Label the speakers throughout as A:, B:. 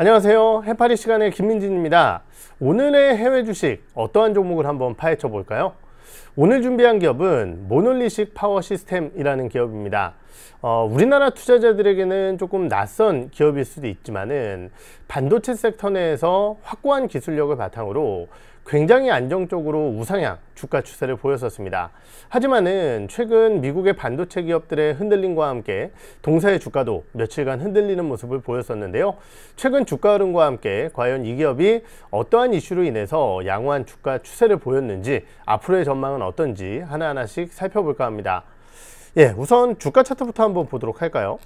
A: 안녕하세요. 해파리 시간의 김민진입니다. 오늘의 해외 주식 어떠한 종목을 한번 파헤쳐 볼까요? 오늘 준비한 기업은 모놀리식 파워 시스템이라는 기업입니다. 어, 우리나라 투자자들에게는 조금 낯선 기업일 수도 있지만은 반도체 섹터 내에서 확고한 기술력을 바탕으로 굉장히 안정적으로 우상향 주가 추세를 보였었습니다. 하지만은 최근 미국의 반도체 기업들의 흔들림과 함께 동사의 주가도 며칠간 흔들리는 모습을 보였었는데요. 최근 주가 흐름과 함께 과연 이 기업이 어떠한 이슈로 인해서 양호한 주가 추세를 보였는지 앞으로의 전망은 어떤지 하나하나씩 살펴볼까 합니다. 예, 우선 주가 차트부터 한번 보도록 할까요?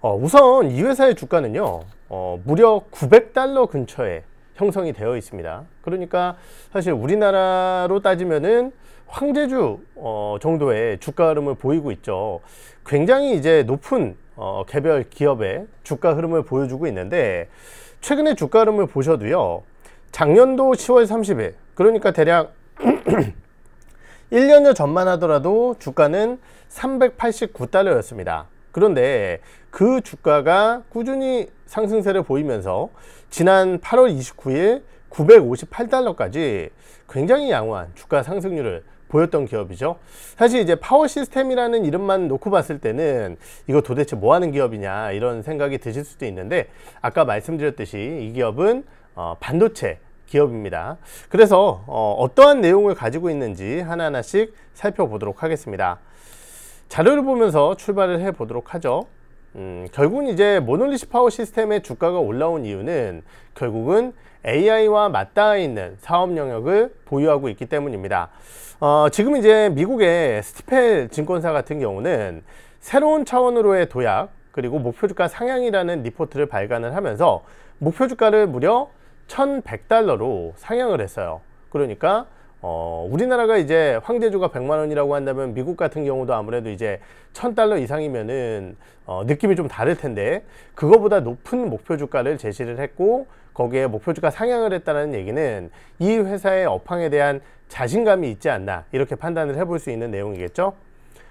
A: 어, 우선 이 회사의 주가는요, 어, 무려 900달러 근처에 형성이 되어 있습니다. 그러니까 사실 우리나라로 따지면은 황제주 어, 정도의 주가 흐름을 보이고 있죠. 굉장히 이제 높은 어, 개별 기업의 주가 흐름을 보여주고 있는데 최근의 주가 흐름을 보셔도요. 작년도 10월 30일 그러니까 대략 1년여 전만 하더라도 주가는 389달러였습니다. 그런데 그 주가가 꾸준히 상승세를 보이면서 지난 8월 29일 958달러까지 굉장히 양호한 주가 상승률을 보였던 기업이죠. 사실 이제 파워 시스템이라는 이름만 놓고 봤을 때는 이거 도대체 뭐 하는 기업이냐 이런 생각이 드실 수도 있는데 아까 말씀드렸듯이 이 기업은 어 반도체 기업입니다. 그래서 어, 어떠한 내용을 가지고 있는지 하나하나씩 살펴보도록 하겠습니다. 자료를 보면서 출발을 해 보도록 하죠 음, 결국은 이제 모놀리시 파워 시스템의 주가가 올라온 이유는 결국은 AI와 맞닿아 있는 사업 영역을 보유하고 있기 때문입니다. 어, 지금 이제 미국의 스티펠 증권사 같은 경우는 새로운 차원으로의 도약 그리고 목표주가 상향이라는 리포트를 발간을 하면서 목표주가를 무려 1100달러로 상향을 했어요. 그러니까 어, 우리나라가 이제 황제주가 100만 원이라고 한다면 미국 같은 경우도 아무래도 이제 1000달러 이상이면은 어, 느낌이 좀 다를 텐데 그거보다 높은 목표 주가를 제시를 했고 거기에 목표 주가 상향을 했다는 얘기는 이 회사의 업황에 대한 자신감이 있지 않나 이렇게 판단을 해볼 수 있는 내용이겠죠.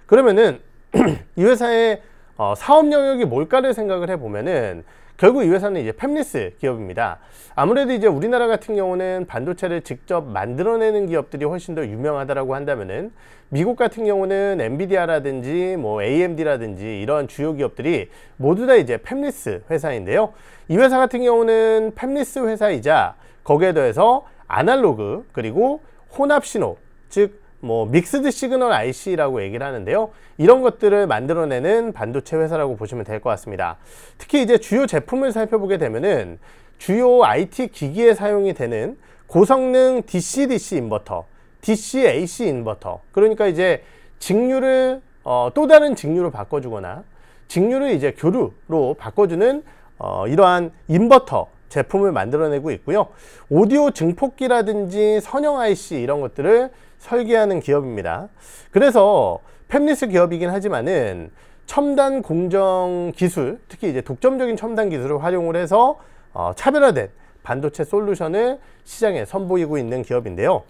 A: 그러면은 이 회사의 어, 사업 영역이 뭘까를 생각을 해보면은 결국 이 회사는 이제 펩리스 기업입니다. 아무래도 이제 우리나라 같은 경우는 반도체를 직접 만들어내는 기업들이 훨씬 더 유명하다라고 한다면은 미국 같은 경우는 엔비디아라든지 뭐 AMD라든지 이런 주요 기업들이 모두 다 이제 펩리스 회사인데요. 이 회사 같은 경우는 펩리스 회사이자 거기에 더해서 아날로그 그리고 혼합 신호 즉뭐 믹스드 시그널 IC라고 얘기를 하는데요. 이런 것들을 만들어내는 반도체 회사라고 보시면 될 것 같습니다. 특히 이제 주요 제품을 살펴보게 되면은 주요 IT 기기에 사용이 되는 고성능 DC-DC 인버터, DC-AC 인버터. 그러니까 이제 직류를 어, 또 다른 직류로 바꿔주거나 직류를 이제 교류로 바꿔주는 어, 이러한 인버터 제품을 만들어내고 있고요. 오디오 증폭기라든지 선형 IC 이런 것들을 설계하는 기업입니다. 그래서 펩리스 기업이긴 하지만은 첨단 공정 기술, 특히 이제 독점적인 첨단 기술을 활용을 해서 어, 차별화된 반도체 솔루션을 시장에 선보이고 있는 기업인데요.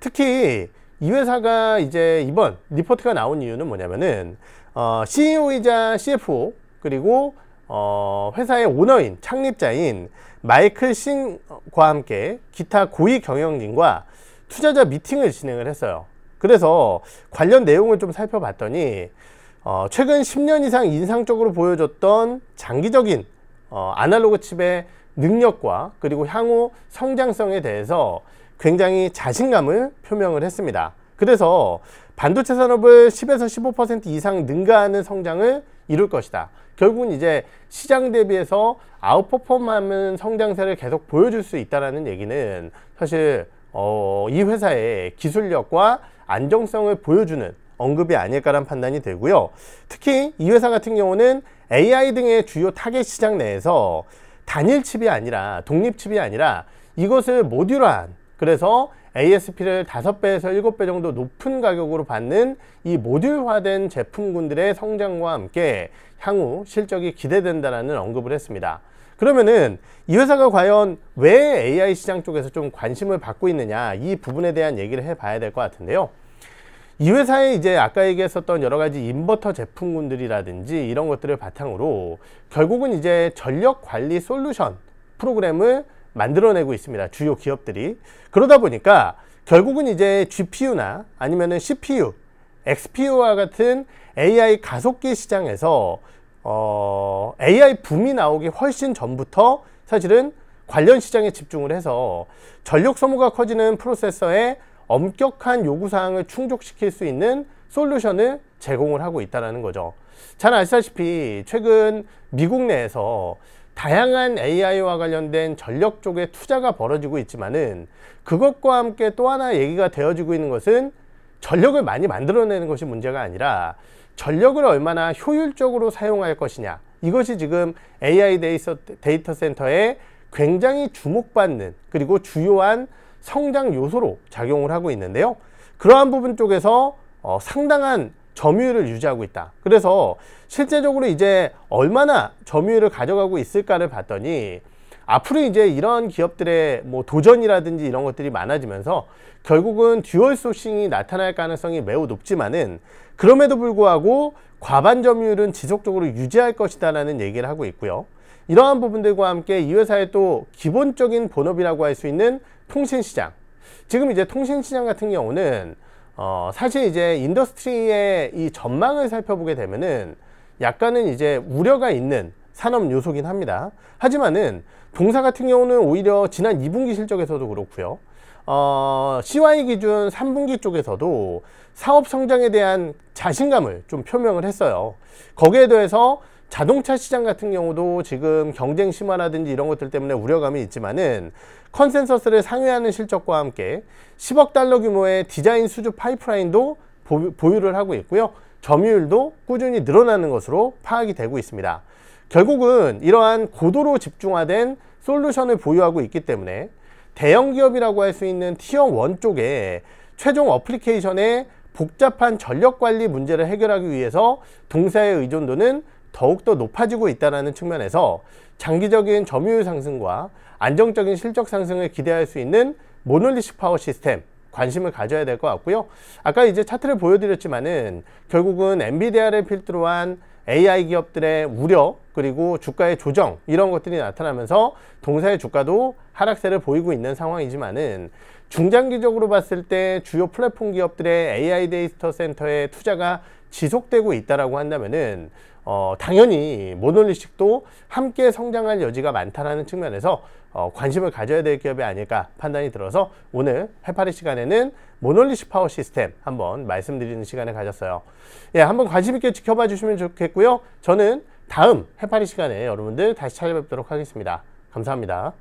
A: 특히 이 회사가 이제 이번 리포트가 나온 이유는 뭐냐면은 어, CEO이자 CFO 그리고 어, 회사의 오너인 창립자인 마이클 신과 함께 기타 고위 경영진과 투자자 미팅을 진행을 했어요. 그래서 관련 내용을 좀 살펴봤더니 어, 최근 10년 이상 인상적으로 보여줬던 장기적인 어, 아날로그 칩의 능력과 그리고 향후 성장성에 대해서 굉장히 자신감을 표명을 했습니다. 그래서 반도체 산업을 10에서 15% 이상 능가하는 성장을 이룰 것이다. 결국은 이제 시장 대비해서 아웃퍼폼하는 성장세를 계속 보여줄 수 있다라는 얘기는 사실 어, 이 회사의 기술력과 안정성을 보여주는 언급이 아닐까란 판단이 되고요. 특히 이 회사 같은 경우는 AI 등의 주요 타겟 시장 내에서 단일 칩이 아니라 독립 칩이 아니라 이것을 모듈한 그래서 ASP를 5배에서 7배 정도 높은 가격으로 받는 이 모듈화된 제품군들의 성장과 함께 향후 실적이 기대된다라는 언급을 했습니다. 그러면은 이 회사가 과연 왜 AI 시장 쪽에서 좀 관심을 받고 있느냐 이 부분에 대한 얘기를 해봐야 될 것 같은데요. 이 회사에 이제 아까 얘기했었던 여러 가지 인버터 제품군들이라든지 이런 것들을 바탕으로 결국은 이제 전력 관리 솔루션 프로그램을 만들어내고 있습니다. 주요 기업들이. 그러다 보니까 결국은 이제 GPU나 아니면은 CPU, XPU와 같은 AI 가속기 시장에서 어, AI 붐이 나오기 훨씬 전부터 사실은 관련 시장에 집중을 해서 전력 소모가 커지는 프로세서에 엄격한 요구사항을 충족시킬 수 있는 솔루션을 제공을 하고 있다는 거죠. 잘 아시다시피 최근 미국 내에서 다양한 AI와 관련된 전력 쪽에 투자가 벌어지고 있지만은 그것과 함께 또 하나 얘기가 되어지고 있는 것은 전력을 많이 만들어내는 것이 문제가 아니라 전력을 얼마나 효율적으로 사용할 것이냐 이것이 지금 AI 데이터 센터에 굉장히 주목받는 그리고 주요한 성장 요소로 작용을 하고 있는데요 그러한 부분 쪽에서 어, 상당한 점유율을 유지하고 있다 그래서 실제적으로 이제 얼마나 점유율을 가져가고 있을까를 봤더니 앞으로 이제 이런 기업들의 뭐 도전이라든지 이런 것들이 많아지면서 결국은 듀얼 소싱이 나타날 가능성이 매우 높지만은 그럼에도 불구하고 과반 점유율은 지속적으로 유지할 것이다라는 얘기를 하고 있고요. 이러한 부분들과 함께 이 회사의 또 기본적인 본업이라고 할 수 있는 통신 시장. 지금 이제 통신 시장 같은 경우는 어 사실 이제 인더스트리의 이 전망을 살펴보게 되면은 약간은 이제 우려가 있는 산업 요소긴 합니다. 하지만은 동사 같은 경우는 오히려 지난 2분기 실적에서도 그렇고요. 어, CY 기준 3분기 쪽에서도 사업 성장에 대한 자신감을 좀 표명을 했어요. 거기에 더해서 자동차 시장 같은 경우도 지금 경쟁 심화라든지 이런 것들 때문에 우려감이 있지만은 컨센서스를 상회하는 실적과 함께 10억 달러 규모의 디자인 수주 파이프라인도 보유를 하고 있고요. 점유율도 꾸준히 늘어나는 것으로 파악이 되고 있습니다. 결국은 이러한 고도로 집중화된 솔루션을 보유하고 있기 때문에 대형 기업이라고 할 수 있는 티어 원 쪽에 최종 어플리케이션의 복잡한 전력 관리 문제를 해결하기 위해서 동사의 의존도는 더욱더 높아지고 있다는 측면에서 장기적인 점유율 상승과 안정적인 실적 상승을 기대할 수 있는 모놀리식 파워 시스템 관심을 가져야 될 것 같고요. 아까 이제 차트를 보여드렸지만은 결국은 엔비디아를 필두로 한 AI 기업들의 우려 그리고 주가의 조정 이런 것들이 나타나면서 동사의 주가도 하락세를 보이고 있는 상황이지만은 중장기적으로 봤을 때 주요 플랫폼 기업들의 AI 데이터 센터의 투자가 지속되고 있다라고 한다면은 어, 당연히 모노리식도 함께 성장할 여지가 많다라는 측면에서 어, 관심을 가져야 될 기업이 아닐까 판단이 들어서 오늘 해파리 시간에는 모놀리식 파워 시스템 한번 말씀드리는 시간을 가졌어요. 예, 한번 관심 있게 지켜봐 주시면 좋겠고요. 저는 다음 해파리 시간에 여러분들 다시 찾아뵙도록 하겠습니다. 감사합니다.